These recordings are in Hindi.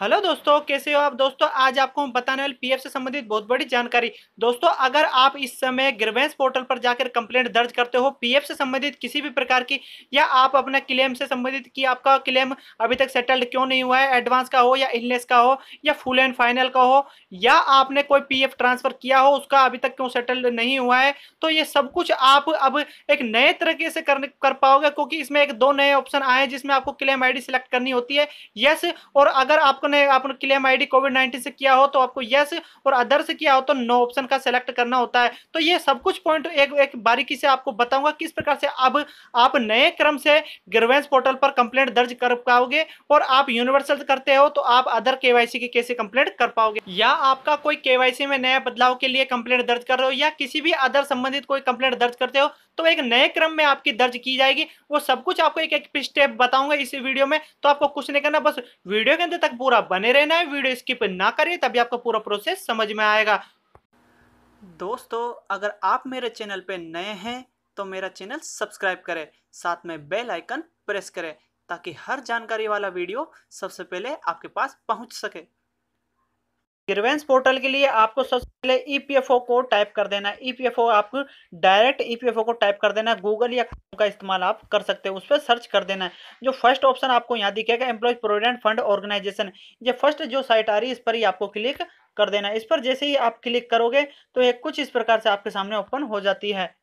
हेलो दोस्तों कैसे हो आप दोस्तों आज आपको हम बताने वाले पीएफ से संबंधित बहुत बड़ी जानकारी दोस्तों अगर आप इस समय ग्रवेंस पोर्टल पर जाकर कंप्लेंट दर्ज करते हो पीएफ से संबंधित किसी भी प्रकार की या आप अपना क्लेम से संबंधित कि आपका क्लेम अभी तक सेटल्ड क्यों नहीं हुआ है एडवांस का हो या इलनेस का हो या फुल एंड फाइनल का हो या आपने कोई पी ट्रांसफर किया हो उसका अभी तक क्यों सेटल्ड नहीं हुआ है तो ये सब कुछ आप अब एक नए तरीके से कर, कर पाओगे क्योंकि इसमें एक दो नए ऑप्शन आए हैं जिसमें आपको क्लेम आई सिलेक्ट करनी होती है यस और अगर आप आपने आपने क्लेम आईडी कोविड नाइन्टीन से किया हो तो आपको यस और अदर से किया हो तो नो ऑप्शन का सेलेक्ट करना होता है तो ये सब कुछ पॉइंट एक एक बारीकी से आपको बताऊंगा किस प्रकार से अब आप नए क्रम से ग्रवेंस पोर्टल पर कंप्लेंट दर्ज कर पाओगे और आप यूनिवर्सल करते हो तो आप अदर के की कैसे कंप्लेंट कर पाओगे या आपका कोई के में नया बदलाव के लिए कंप्लेंट दर्ज कर रहे हो या किसी भी अदर संबंधित कोई कंप्लेंट दर्ज करते हो तो एक नए क्रम में आपकी दर्ज की जाएगी वो सब कुछ आपको एक एक स्टेप बताऊंगा इस वीडियो में तो आपको कुछ नहीं करना बस वीडियो के अंदर तक पूरा बने रहना है वीडियो स्किप ना करें तभी आपको पूरा प्रोसेस समझ में आएगा दोस्तों अगर आप मेरे चैनल पर नए हैं तो मेरा चैनल सब्सक्राइब करें साथ में बेल आइकन प्रेस करें ताकि हर जानकारी वाला वीडियो सबसे पहले आपके पास पहुंच सके ग्रीवेंस पोर्टल के लिए आपको सबसे पहले ईपीएफओ को टाइप कर देना ईपीएफओ e आप डायरेक्ट ईपीएफओ को टाइप कर देना गूगल या का इस्तेमाल आप कर सकते हैं उस पर सर्च कर देना है जो फर्स्ट ऑप्शन आपको यहाँ दिखेगा एम्प्लॉयज प्रोविडेंट फंड ऑर्गेनाइजेशन ये फर्स्ट जो साइट आ रही है इस पर ही आपको क्लिक कर देना इस पर जैसे ही आप क्लिक करोगे तो ये कुछ इस प्रकार से आपके सामने ओपन हो जाती है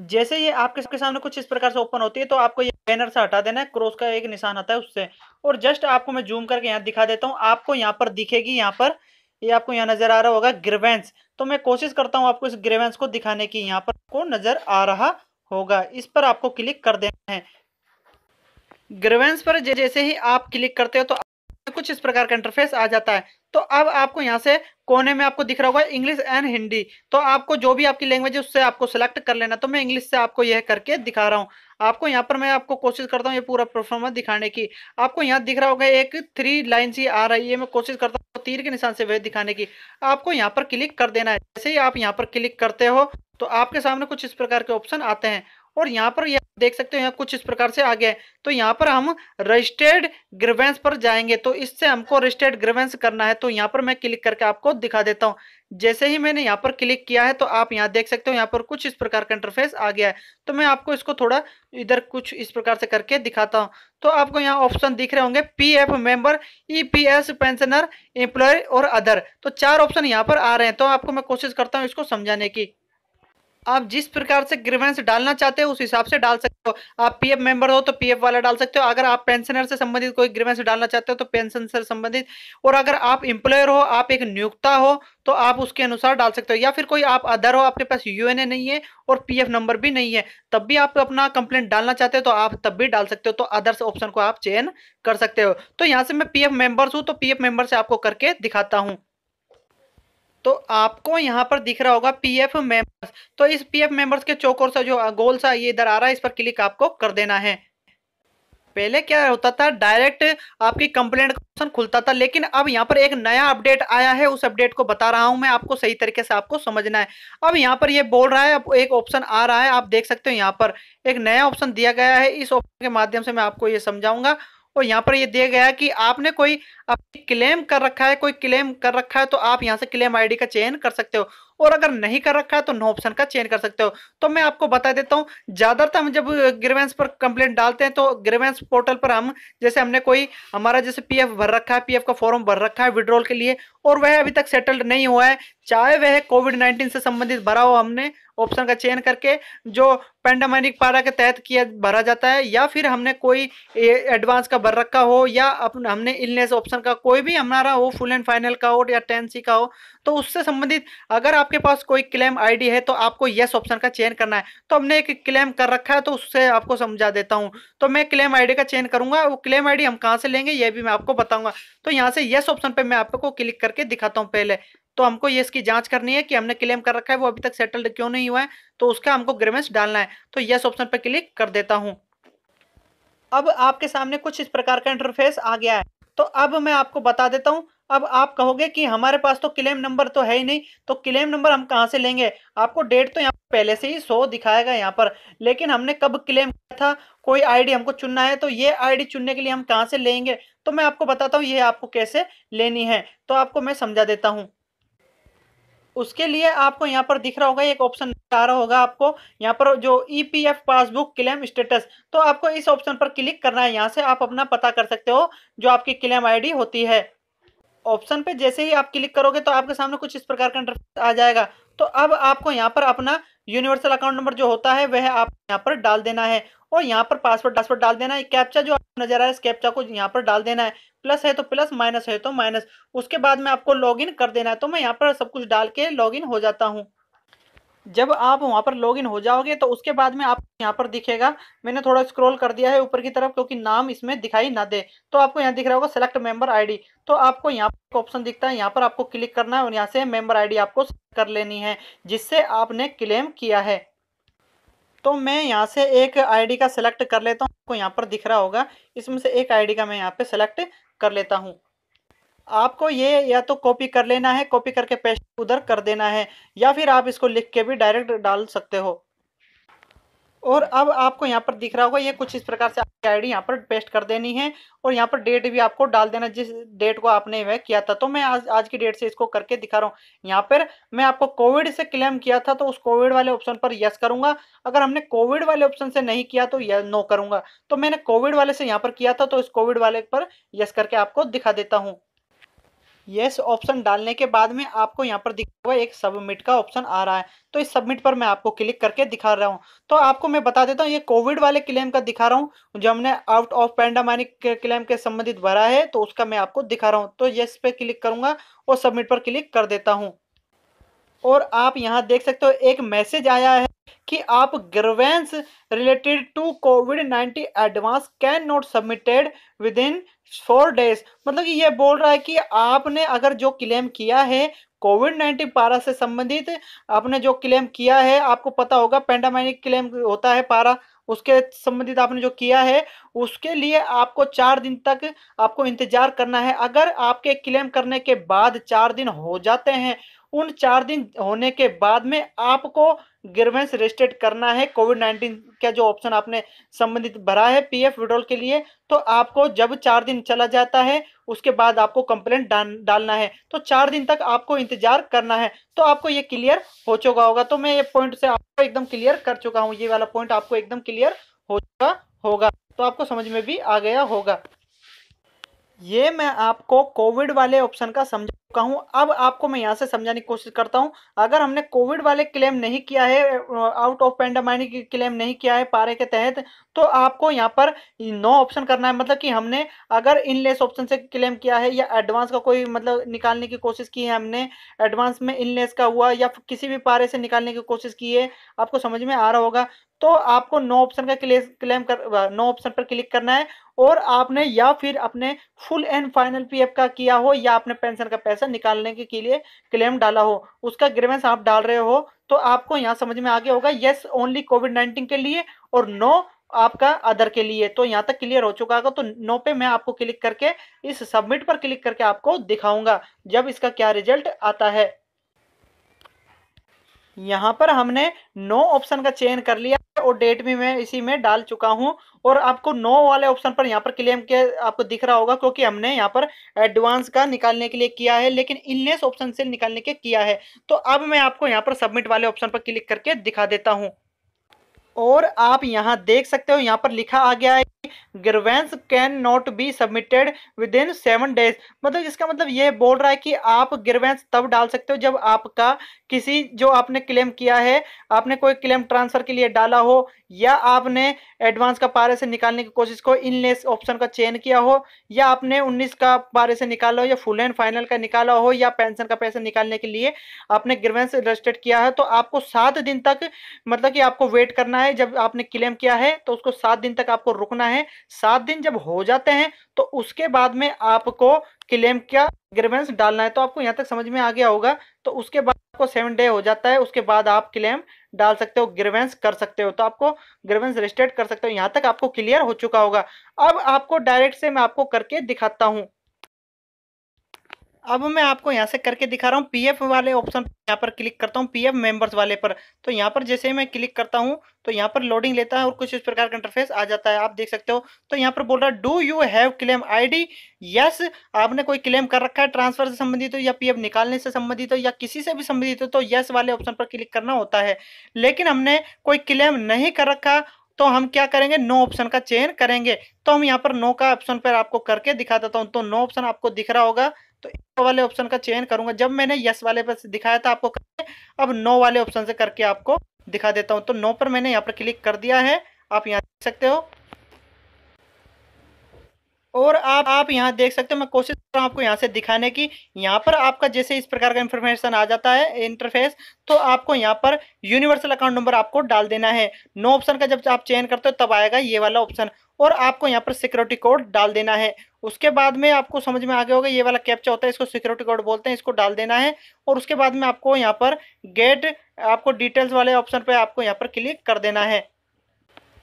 जैसे ये आपके सामने कुछ इस प्रकार से ओपन होती है तो आपको ये बैनर से हटा देना है क्रॉस का एक निशान आता है उससे और जस्ट आपको मैं जूम करके यहाँ दिखा देता हूँ आपको यहाँ पर दिखेगी यहाँ पर ये यह आपको यहाँ नजर आ रहा होगा ग्रेवेंस तो मैं कोशिश करता हूँ आपको इस ग्रेवेंस को दिखाने की यहाँ पर को नजर आ रहा होगा इस पर आपको क्लिक कर देना है ग्रेवेंस पर जैसे ही आप क्लिक करते हो तो कुछ इस प्रकार का इंटरफेस आ जाता है तो अब आपको यहाँ से कोने में आपको दिख रहा होगा इंग्लिश एंड हिंदी तो आपको जो भी आपकी लैंग्वेज है उससे आपको सेलेक्ट कर लेना तो मैं इंग्लिश से आपको यह करके दिखा रहा हूँ आपको यहाँ पर मैं आपको कोशिश करता हूँ ये पूरा परफॉर्मेंस दिखाने की आपको यहाँ दिख रहा होगा एक थ्री लाइन सी आ रही है मैं कोशिश करता हूँ तीर के निशान से वह दिखाने की आपको यहाँ पर क्लिक कर देना है जैसे ही आप यहाँ पर क्लिक करते हो तो आपके सामने कुछ इस प्रकार के ऑप्शन आते हैं और यहाँ पर यह देख सकते हो यहाँ कुछ इस प्रकार से आ गया है तो यहाँ पर हम रजिस्टर्ड ग्रीवेंस पर जाएंगे तो इससे हमको रजिस्टर्ड ग्रीवेंस करना है तो यहाँ पर मैं क्लिक करके आपको दिखा देता हूँ जैसे ही मैंने यहाँ पर क्लिक किया है तो आप यहाँ देख सकते हो यहाँ पर कुछ इस प्रकार का इंटरफेस आ गया है तो मैं आपको इसको थोड़ा इधर कुछ इस प्रकार से करके दिखाता हूँ तो आपको यहाँ ऑप्शन दिख रहे होंगे P F member E P S pensioner employer और अदर तो चार ऑप्शन यहाँ पर आ रहे हैं तो आपको मैं कोशिश करता हूँ इसको समझाने की आप जिस प्रकार से ग्रीवेंस डालना चाहते हो उस हिसाब से डाल सकते हो आप पीएफ मेंबर हो तो पीएफ वाला डाल सकते हो अगर आप पेंशनर से संबंधित कोई ग्रीवेंस डालना चाहते हो तो पेंशन से संबंधित और अगर आप इंप्लॉयर हो आप एक नियुक्ता हो तो आप उसके अनुसार डाल सकते हो या फिर कोई आप अदर हो आपके पास यू नहीं है और पी नंबर भी नहीं है तब भी आप अपना कंप्लेन डालना चाहते हो तो आप तब भी डाल सकते हो तो अदर्स ऑप्शन को आप चयन कर सकते हो तो यहाँ से मैं पी मेंबर्स हूँ तो पी मेंबर से आपको करके दिखाता हूँ तो आपको यहाँ पर दिख रहा होगा पीएफ मेंबर्स तो इस पीएफ मेंबर्स के चौकोर सा जो गोल सा ये इधर आ रहा है इस पर क्लिक आपको कर देना है पहले क्या होता था डायरेक्ट आपकी कंप्लेंट का ऑप्शन खुलता था लेकिन अब यहाँ पर एक नया अपडेट आया है उस अपडेट को बता रहा हूँ मैं आपको सही तरीके से आपको समझना है अब यहाँ पर ये बोल रहा है अब एक ऑप्शन आ रहा है आप देख सकते हो यहाँ पर एक नया ऑप्शन दिया गया है इस ऑप्शन के माध्यम से मैं आपको ये समझाऊंगा और यहाँ पर ये दिया गया है कि आपने कोई अपनी क्लेम कर रखा है कोई क्लेम कर रखा है तो आप यहाँ से क्लेम आईडी का चयन कर सकते हो और अगर नहीं कर रखा है तो नो ऑप्शन का चयन कर सकते हो तो मैं आपको बता देता हूँ ज़्यादातर हम जब ग्रीवेंस पर कंप्लेंट डालते हैं तो ग्रीवेंस पोर्टल पर हम जैसे हमने कोई हमारा जैसे पी भर रखा है पी का फॉर्म भर रखा है विड्रॉल के लिए और वह अभी तक सेटल्ड नहीं हुआ है चाहे वह कोविड नाइन्टीन से संबंधित भरा हो हमने ऑप्शन का चयन करके जो पेंडामिक पारा के तहत किया भरा जाता है या फिर हमने कोई एडवांस का भर रखा हो या अपने हमने इलनेस ऑप्शन का कोई भी हमारा हो फुल एंड फाइनल का हो या टेन सी का हो तो उससे संबंधित अगर आपके पास कोई क्लेम आईडी है तो आपको येस ऑप्शन का चयन करना है तो हमने एक क्लेम कर रखा है तो उससे आपको समझा देता हूँ तो मैं क्लेम आईडी का चयन करूंगा वो क्लेम आईडी हम कहाँ से लेंगे ये भी मैं आपको बताऊंगा तो यहाँ से यस ऑप्शन पर मैं आपको क्लिक करके दिखाता हूँ पहले तो हमको ये इसकी जांच करनी है कि हमने क्लेम कर रखा है वो अभी तक सेटल्ड क्यों नहीं हुआ है तो उसका हमको ग्रेवेंस डालना है तो यस ऑप्शन पर क्लिक कर देता हूँ अब आपके सामने कुछ इस प्रकार का इंटरफेस आ गया है तो अब मैं आपको बता देता हूँ अब आप कहोगे कि हमारे पास तो क्लेम नंबर तो है ही नहीं तो क्लेम नंबर हम कहाँ से लेंगे आपको डेट तो यहाँ पहले से ही सो दिखाएगा यहाँ पर लेकिन हमने कब क्लेम किया था कोई आईडी हमको चुनना है तो ये आईडी चुनने के लिए हम कहाँ से लेंगे तो मैं आपको बताता हूँ ये आपको कैसे लेनी है तो आपको मैं समझा देता हूँ उसके लिए आपको यहाँ पर दिख रहा होगा एक ऑप्शन आ रहा होगा आपको यहाँ पर जो ईपीएफ पासबुक क्लेम स्टेटस तो आपको इस ऑप्शन पर क्लिक करना है यहाँ से आप अपना पता कर सकते हो जो आपकी क्लेम आईडी होती है ऑप्शन पे जैसे ही आप क्लिक करोगे तो आपके सामने कुछ इस प्रकार का इंटरफेस आ जाएगा तो अब आपको यहाँ पर अपना यूनिवर्सल अकाउंट नंबर जो होता है वह आप यहाँ पर डाल देना है और यहाँ पर पासवर्ड पासवर्ड डाल देना है कैप्चा जो नजर आ रहा है इस कैप्चा को यहाँ पर डाल देना है प्लस है तो प्लस माइनस है तो माइनस उसके बाद में आपको लॉगिन कर देना है तो मैं यहाँ पर सब कुछ डाल के लॉगिन हो जाता हूँ जब आप वहाँ पर लॉगिन हो जाओगे तो उसके बाद में आप यहाँ पर दिखेगा मैंने थोड़ा स्क्रॉल कर दिया है ऊपर की तरफ क्योंकि नाम इसमें दिखाई ना दे तो आपको यहाँ दिख रहा होगा सेलेक्ट मेंबर आईडी तो आपको यहाँ पर ऑप्शन दिखता है यहाँ पर आपको क्लिक करना है और यहाँ से मेंबर आईडी आपको कर लेनी है जिससे आपने क्लेम किया है तो मैं यहाँ से एक आई का सिलेक्ट कर लेता हूँ आपको यहाँ पर दिख रहा होगा इसमें से एक आई का मैं यहाँ पे सिलेक्ट कर लेता हूँ आपको ये या तो कॉपी कर लेना है कॉपी करके पेस्ट उधर कर देना है या फिर आप इसको लिख के भी डायरेक्ट डाल सकते हो और अब आपको यहाँ पर दिख रहा होगा ये कुछ इस प्रकार से आपकी आईडी यहाँ पर पेस्ट कर देनी है और यहाँ पर डेट भी आपको डाल देना जिस डेट को आपने वह किया था तो मैं आज आज की डेट से इसको करके दिखा रहा हूँ यहाँ पर मैं आपको कोविड से क्लेम किया था तो उस कोविड वाले ऑप्शन पर यस करूंगा अगर हमने कोविड वाले ऑप्शन से नहीं किया तो यस नो करूंगा तो मैंने कोविड वाले से यहाँ पर किया था तो इस कोविड वाले पर यस करके आपको दिखा देता हूँ यस ऑप्शन डालने के बाद में आपको यहाँ पर दिखा हुआ एक सबमिट का ऑप्शन आ रहा है तो इस सबमिट पर मैं आपको क्लिक करके दिखा रहा हूँ तो आपको मैं बता देता हूँ ये कोविड वाले क्लेम का दिखा रहा हूँ जो हमने आउट ऑफ पैंडामिक क्लेम के संबंधित भरा है तो उसका मैं आपको दिखा रहा हूँ तो यस पे क्लिक करूंगा और सबमिट पर क्लिक कर देता हूँ और आप यहाँ देख सकते हो एक मैसेज आया है कि आप grievance related to covid nineteen advance can not submitted within four days मतलब कि ये बोल रहा है कि आपने अगर जो क्लेम किया है कोविड नाइन्टीन पारा से संबंधित आपने जो क्लेम किया है आपको पता होगा पेंडामिक क्लेम होता है पारा उसके संबंधित आपने जो किया है उसके लिए आपको चार दिन तक आपको इंतजार करना है अगर आपके क्लेम करने के बाद चार दिन हो जाते हैं उन चार दिन होने के बाद में आपको ग्रीवेंस रजिस्टर्ड करना है कोविड नाइन्टीन का जो ऑप्शन आपने संबंधित भरा है पीएफ विड्रॉल के लिए तो आपको जब चार दिन चला जाता है उसके बाद आपको कंप्लेंट डालना है तो चार दिन तक आपको इंतजार करना है तो आपको ये क्लियर हो चुका होगा तो मैं ये पॉइंट से आपको एकदम क्लियर कर चुका हूँ ये वाला पॉइंट आपको एकदम क्लियर हो चुका होगा तो आपको समझ में भी आ गया होगा ये मैं आपको कोविड वाले ऑप्शन का समझा चुका हूँ अब आपको मैं यहाँ से समझाने की कोशिश करता हूँ अगर हमने कोविड वाले क्लेम नहीं किया है आउट ऑफ पेंडामाइनिक क्लेम नहीं किया है पारे के तहत तो आपको यहाँ पर नो ऑप्शन करना है मतलब कि हमने अगर इनलेस ऑप्शन से क्लेम किया है या एडवांस का कोई मतलब निकालने की कोशिश की है हमने एडवांस में इनलेस का हुआ या किसी भी पारे से निकालने की कोशिश की है आपको समझ में आ रहा होगा तो आपको नो ऑप्शन का क्लेम कर नो ऑप्शन पर क्लिक करना है और आपने या फिर अपने फुल एंड फाइनल पीएफ का किया हो या अपने पेंशन का पैसा पैसा निकालने के, के लिए क्लेम डाला हो उसका ग्रेवेंस आप डाल रहे हो तो आपको यहाँ समझ में आगे होगा येस ओनली कोविड नाइन्टीन के लिए और नो आपका अदर के लिए तो यहाँ तक क्लियर हो चुका होगा तो नो पे मैं आपको क्लिक करके इस सबमिट पर क्लिक करके आपको दिखाऊंगा जब इसका क्या रिजल्ट आता है यहाँ पर हमने नो ऑप्शन का चयन कर लिया और डेट भी मैं इसी में डाल चुका हूँ और आपको नो वाले ऑप्शन पर यहाँ पर क्लेम के आपको दिख रहा होगा क्योंकि हमने यहाँ पर एडवांस का निकालने के लिए किया है लेकिन इलनेस ऑप्शन से निकालने के किया है तो अब मैं आपको यहाँ पर सबमिट वाले ऑप्शन पर क्लिक करके दिखा देता हूँ और आप यहाँ देख सकते हो यहाँ पर लिखा आ गया है grievance can not be submitted within seven days मतलब इसका मतलब ये बोल रहा है कि आप ग्रवेंस तब डाल सकते हो जब आपका किसी जो आपने क्लेम किया है आपने कोई क्लेम ट्रांसफर के लिए डाला हो या आपने एडवांस का पारे से निकालने की कोशिश को इनलेस ऑप्शन का चयन किया हो या आपने 19 का पारे से निकाला हो या फुल एंड फाइनल का निकाला हो या पेंशन का पैसा निकालने के लिए आपने ग्रवेंस रजिस्टर्ड किया है तो आपको सात दिन तक मतलब कि आपको वेट करना है जब आपने क्लेम किया है तो उसको सात दिन तक आपको रुकना है हैं सात दिन जब हो जाते हैं तो उसके बाद में आपको क्लेम क्या ग्रीवेंस डालना है तो आपको यहाँ तक समझ में आ गया होगा तो उसके बाद आपको सेवन डे हो जाता है उसके बाद आप क्लेम डाल सकते हो ग्रीवेंस कर सकते हो तो आपको ग्रीवेंस रजिस्टर्ड कर सकते हो यहाँ तक आपको क्लियर हो चुका होगा अब आपको डायरेक्ट से मैं आपको करके दिखाता हूँ अब मैं आपको यहाँ से करके दिखा रहा हूँ पीएफ वाले ऑप्शन यहाँ पर क्लिक करता हूँ पीएफ मेंबर्स वाले पर तो यहाँ पर जैसे मैं क्लिक करता हूँ तो यहाँ पर लोडिंग लेता है और कुछ इस प्रकार का इंटरफेस आ जाता है आप देख सकते हो तो यहाँ पर बोल रहा है do you have claim ID yes आपने कोई क्लेम कर रखा है ट्रांसफर से संबंधित हो या पी निकालने से संबंधित हो या किसी से भी संबंधित हो तो यस वाले ऑप्शन पर क्लिक करना होता है लेकिन हमने कोई क्लेम नहीं कर रखा तो हम क्या करेंगे नो ऑप्शन का चयन करेंगे तो हम यहाँ पर नो का ऑप्शन पर आपको करके दिखा देता हूँ तो नो ऑप्शन आपको दिख रहा होगा तो वाले ऑप्शन का चयन करूंगा जब मैंने यस वाले पर दिखाया था आपको अब नो वाले ऑप्शन से करके आपको दिखा देता हूं तो नो पर मैंने यहाँ पर क्लिक कर दिया है आप यहाँ देख सकते हो और आप आप यहाँ देख सकते हो मैं कोशिश कर रहा हूं आपको यहाँ से दिखाने की यहाँ पर आपका जैसे इस प्रकार का इंफॉर्मेशन आ जाता है इंटरफेस तो आपको यहाँ पर यूनिवर्सल अकाउंट नंबर आपको डाल देना है नो ऑप्शन का जब आप चयन करते हो तब आएगा ये वाला ऑप्शन और आपको यहाँ पर सिक्योरिटी कोड डाल देना है उसके बाद में आपको समझ में आ गया होगा ये वाला कैप्चा होता है इसको सिक्योरिटी कोड बोलते हैं इसको डाल देना है और उसके बाद में आपको यहाँ पर गेट आपको डिटेल्स वाले ऑप्शन पर आपको यहाँ पर क्लिक कर देना है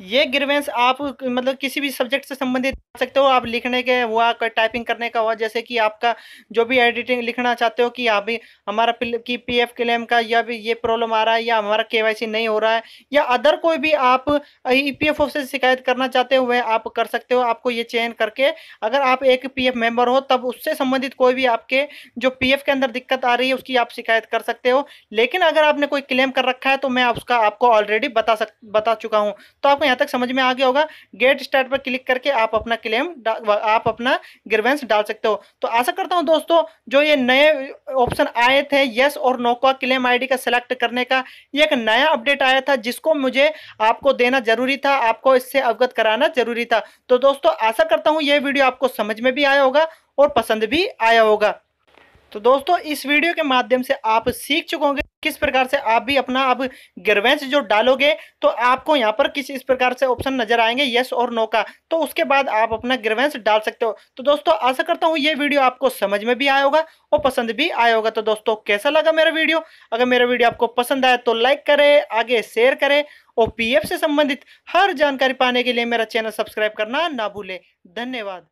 ये ग्रीवेंस आप मतलब किसी भी सब्जेक्ट से संबंधित सकते हो आप लिखने के हुआ टाइपिंग करने का हुआ जैसे कि आपका जो भी एडिटिंग लिखना चाहते हो कि अभी हमारा की पी एफ क्लेम का या भी ये प्रॉब्लम आ रहा है या हमारा के नहीं हो रहा है या अदर कोई भी आप ई पी एफ से शिकायत करना चाहते हो वह आप कर सकते हो आपको ये चयन करके अगर आप एक पी एफ मेम्बर हो तब उससे संबंधित कोई भी आपके जो पी एफ के अंदर दिक्कत आ रही है उसकी आप शिकायत कर सकते हो लेकिन अगर आपने कोई क्लेम कर रखा है तो मैं उसका आपको ऑलरेडी बता सक बता चुका हूँ तो आप आपको तो यहाँ तक समझ में आ गया होगा गेट स्टार्ट पर क्लिक करके आप अपना क्लेम आप अपना ग्रीवेंस डाल सकते हो तो आशा करता हूँ दोस्तों जो ये नए ऑप्शन आए थे यस और नो का क्लेम आई का सिलेक्ट करने का ये एक नया अपडेट आया था जिसको मुझे आपको देना जरूरी था आपको इससे अवगत कराना जरूरी था तो दोस्तों आशा करता हूँ ये वीडियो आपको समझ में भी आया होगा और पसंद भी आया होगा तो दोस्तों इस वीडियो के माध्यम से आप सीख चुके होंगे किस प्रकार से आप भी अपना अब ग्रवेंस जो डालोगे तो आपको यहाँ पर किस इस प्रकार से ऑप्शन नजर आएंगे यस और नो का तो उसके बाद आप अपना ग्रवेंस डाल सकते हो तो दोस्तों आशा करता हूँ ये वीडियो आपको समझ में भी आया होगा और पसंद भी आया होगा तो दोस्तों कैसा लगा मेरा वीडियो अगर मेरा वीडियो आपको पसंद आया तो लाइक करें आगे शेयर करें और पी से संबंधित हर जानकारी पाने के लिए मेरा चैनल सब्सक्राइब करना ना भूलें धन्यवाद